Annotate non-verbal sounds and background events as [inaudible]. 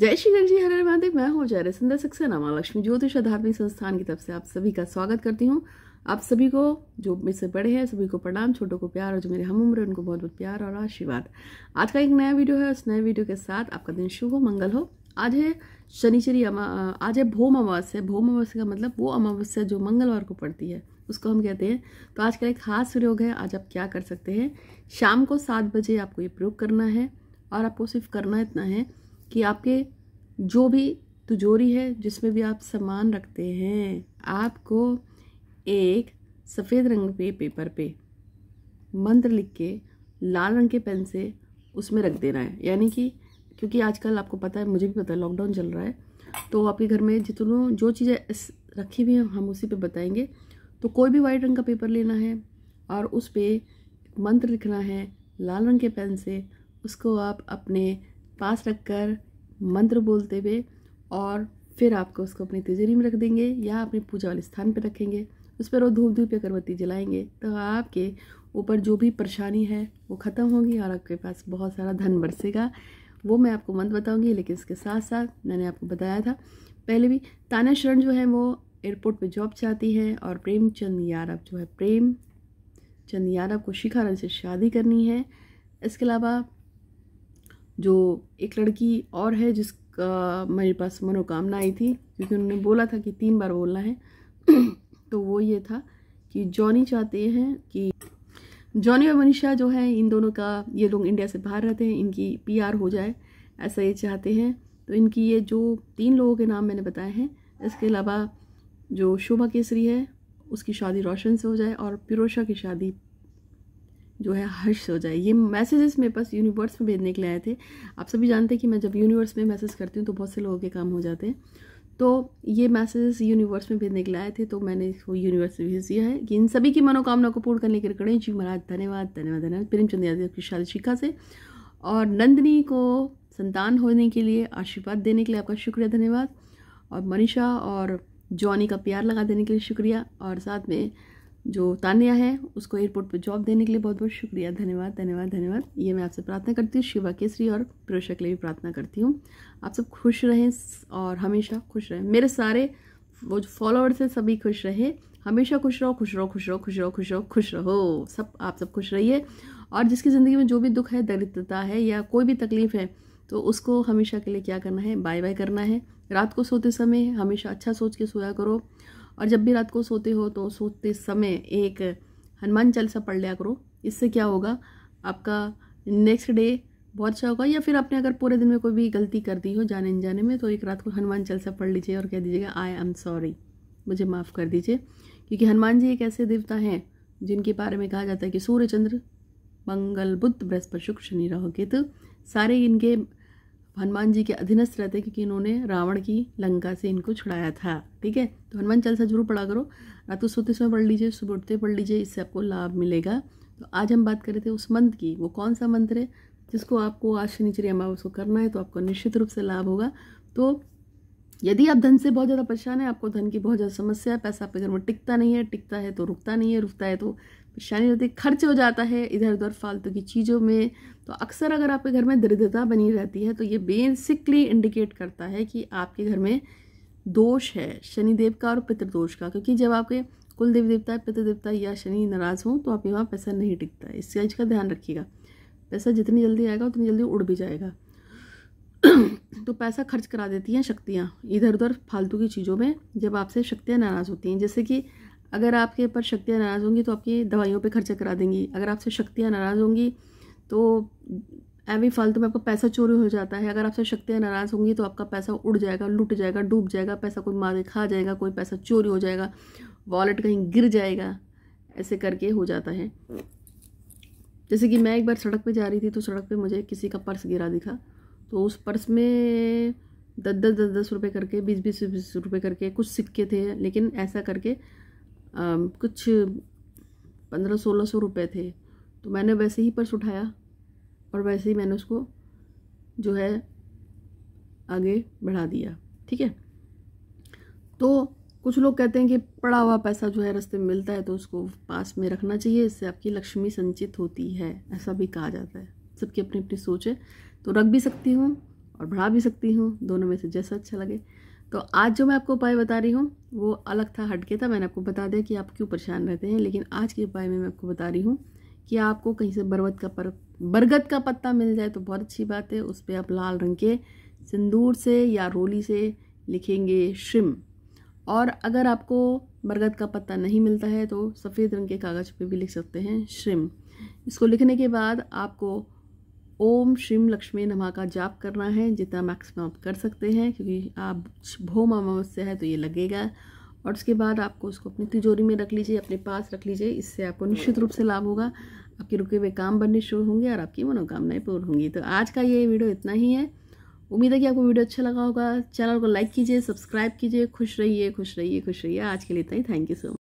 जय श्री गणेश जी हरे महादेव मैं हूँ जय रसिंदर सक्सेना माँ लक्ष्मी ज्योतिष धार्मिक संस्थान की तरफ से आप सभी का स्वागत करती हूँ आप सभी को जो से बड़े हैं सभी को प्रणाम छोटों को प्यार और जो मेरे हम उम्र उनको बहुत बहुत प्यार और आशीर्वाद आज का एक नया वीडियो है उस नए वीडियो के साथ आपका दिन शुभ हो मंगल हो आज है शनिचरी आज है भोम अमावस्या भोम अमावस्या का मतलब वो अमावस्या जो मंगलवार को पड़ती है उसको हम कहते हैं तो आज का एक खास प्रयोग है आज आप क्या कर सकते हैं शाम को सात बजे आपको ये प्रयोग करना है और आपको सिर्फ करना इतना है कि आपके जो भी तिजोरी है जिसमें भी आप सामान रखते हैं आपको एक सफ़ेद रंग के पेपर पे मंत्र लिख के लाल रंग के पेन से उसमें रख देना है यानी कि क्योंकि आजकल आपको पता है मुझे भी पता है लॉकडाउन चल रहा है तो आपके घर में जितनों जो चीज़ें रखी हुई हैं हम उसी पे बताएंगे तो कोई भी वाइट रंग का पेपर लेना है और उस पर मंत्र लिखना है लाल रंग के पेन से उसको आप अपने पास रखकर मंत्र बोलते हुए और फिर आपको उसको अपनी तिजोरी में रख देंगे या अपने पूजा वाले स्थान पर रखेंगे उस पर वो धूप धूप या अगरबत्ती जलाएंगे तो आपके ऊपर जो भी परेशानी है वो ख़त्म होगी और आपके पास बहुत सारा धन बरसेगा वो मैं आपको मंत्र बताऊंगी लेकिन इसके साथ साथ मैंने आपको बताया था पहले भी ताना शरण जो है वो एयरपोर्ट पे जॉब चाहती हैं और प्रेमचंद यादव जो है प्रेम चंद यादव को शिखारन से शादी करनी है इसके अलावा जो एक लड़की और है जिसका मेरे पास मनोकामना आई थी क्योंकि उन्होंने बोला था कि तीन बार बोलना है [clears throat] तो वो ये था कि जॉनी चाहते हैं कि जॉनी और मनीषा जो है इन दोनों का ये लोग इंडिया से बाहर रहते हैं इनकी पीआर हो जाए ऐसा ये चाहते हैं तो इनकी ये जो तीन लोगों के नाम मैंने बताए हैं इसके अलावा जो शोभा केसरी है उसकी शादी रोशन से हो जाए और पिरोशा की शादी जो है हर्ष हो जाए ये मैसेजेस मेरे पास यूनिवर्स में भेजने के लिए आए थे आप सभी जानते हैं कि मैं जब यूनिवर्स में मैसेज करती हूँ तो बहुत से लोगों के काम हो जाते हैं तो ये मैसेजेस यूनिवर्स में भेजने के लिए आए थे तो मैंने इसको यूनिवर्स में भेज दिया है कि इन सभी की मनोकामना को पूर्ण करने के लिए गणेश जी महाराज धन्यवाद धन्यवाद धन्यवाद प्रेमचंद यादव की शाल शिखा से और नंदिनी को संतान होने के लिए आशीर्वाद देने के लिए आपका शुक्रिया धन्यवाद और मनीषा और जॉनी का प्यार लगा देने के लिए शुक्रिया और साथ में जो तानिया है उसको एयरपोर्ट पर जॉब देने के लिए बहुत बहुत शुक्रिया धन्यवाद धन्यवाद धन्यवाद ये मैं आपसे प्रार्थना करती हूँ शिवा केसरी और प्रोशा के लिए भी प्रार्थना करती हूँ आप सब खुश रहें और हमेशा खुश रहें मेरे सारे वो जो फॉलोअर्स हैं सभी खुश रहे हमेशा खुश रहो खुश रहो खुश रहो खुश रहो खुश रहो खुश रहो सब आप सब खुश रहिए और जिसकी ज़िंदगी में जो भी दुख है दरिद्रता है या कोई भी तकलीफ़ है तो उसको हमेशा के लिए क्या करना है बाय बाय करना है रात को सोते समय हमेशा अच्छा सोच के सोया करो और जब भी रात को सोते हो तो सोते समय एक हनुमान चालीसा पढ़ लिया करो इससे क्या होगा आपका नेक्स्ट डे बहुत अच्छा होगा या फिर आपने अगर पूरे दिन में कोई भी गलती कर दी हो जाने अनजाने में तो एक रात को हनुमान चालीसा पढ़ लीजिए और कह दीजिएगा आई एम सॉरी मुझे माफ़ कर दीजिए क्योंकि हनुमान जी एक ऐसे देवता हैं जिनके बारे में कहा जाता है कि सूर्य चंद्र मंगल बुद्ध बृहस्पति शुक्र शनि राहु केतु सारे इनके हनुमान जी के अधीनस्थ रहते हैं क्योंकि इन्होंने रावण की लंका से इनको छुड़ाया था ठीक है तो हनुमान चालीसा जरूर पढ़ा करो रात सोते समय पढ़ लीजिए सुबह उठते पढ़ लीजिए इससे आपको लाभ मिलेगा तो आज हम बात कर रहे थे उस मंत्र की वो कौन सा मंत्र है जिसको आपको आज शनिचरी अमावस को करना है तो आपको निश्चित रूप से लाभ होगा तो यदि आप धन से बहुत ज़्यादा परेशान है आपको धन की बहुत ज़्यादा समस्या है पैसा आपके घर में टिकता नहीं है टिकता है तो रुकता नहीं है रुकता है तो परेशानी रहती है खर्च हो जाता है इधर उधर फालतू की चीज़ों में तो अक्सर अगर आपके घर में दरिद्रता बनी रहती है तो ये बेसिकली इंडिकेट करता है कि आपके घर में दोष है शनिदेव का और पितृदोष का क्योंकि जब आपके कुल देवी देवता पितृदेवता या शनि नाराज़ हों तो आपके वहाँ पैसा नहीं टिकता है इस चीज़ का ध्यान रखिएगा पैसा जितनी जल्दी आएगा उतनी जल्दी उड़ भी जाएगा [clears throat] तो पैसा खर्च करा देती हैं शक्तियाँ इधर उधर फालतू की चीज़ों में जब आपसे शक्तियाँ नाराज़ होती हैं जैसे कि अगर आपके ऊपर शक्तियाँ नाराज़ होंगी तो आपकी दवाइयों पे खर्चा करा देंगी अगर आपसे शक्तियाँ नाराज़ होंगी तो एवी फालतू में आपका पैसा चोरी हो जाता है अगर आपसे शक्तियाँ नाराज़ होंगी तो आपका पैसा उड़ जाएगा लूट जाएगा डूब जाएगा पैसा कोई मारे खा जाएगा कोई पैसा चोरी हो जाएगा वॉलेट कहीं गिर जाएगा ऐसे करके हो जाता है जैसे कि मैं एक बार सड़क पर जा रही थी तो सड़क पर मुझे किसी का पर्स गिरा दिखा तो उस पर्स में दस दस दस दस रुपये करके बीस बीस बीस रुपये करके कुछ सिक्के थे लेकिन ऐसा करके कुछ पंद्रह सोलह सौ रुपये थे तो मैंने वैसे ही पर्स उठाया और वैसे ही मैंने उसको जो है आगे बढ़ा दिया ठीक है तो कुछ लोग कहते हैं कि पड़ा हुआ पैसा जो है रास्ते में मिलता है तो उसको पास में रखना चाहिए इससे आपकी लक्ष्मी संचित होती है ऐसा भी कहा जाता है सबकी अपनी अपनी सोच है तो रख भी सकती हूँ और बढ़ा भी सकती हूँ दोनों में से जैसा अच्छा लगे तो आज जो मैं आपको उपाय बता रही हूँ वो अलग था हटके था मैंने आपको बता दिया कि आप क्यों परेशान रहते हैं लेकिन आज के उपाय में मैं आपको बता रही हूँ कि आपको कहीं से बरगद का पर बरगद का पत्ता मिल जाए तो बहुत अच्छी बात है उस पर आप लाल रंग के सिंदूर से या रोली से लिखेंगे श्रिम और अगर आपको बरगद का पत्ता नहीं मिलता है तो सफ़ेद रंग के कागज़ पर भी लिख सकते हैं श्रिम इसको लिखने के बाद आपको ओम श्रीम लक्ष्मी नमा का जाप करना है जितना मैक्सिमम आप कर सकते हैं क्योंकि आप भोम अमावस्या है तो ये लगेगा और उसके बाद आपको उसको अपनी तिजोरी में रख लीजिए अपने पास रख लीजिए इससे आपको निश्चित रूप से लाभ होगा आपके रुके हुए काम बनने शुरू होंगे और आपकी मनोकामनाएं पूर्ण होंगी तो आज का ये वीडियो इतना ही है उम्मीद है कि आपको वीडियो अच्छा लगा होगा चैनल को लाइक कीजिए सब्सक्राइब कीजिए खुश रहिए खुश रहिए खुश रहिए आज के लिए इतना ही थैंक यू सो मच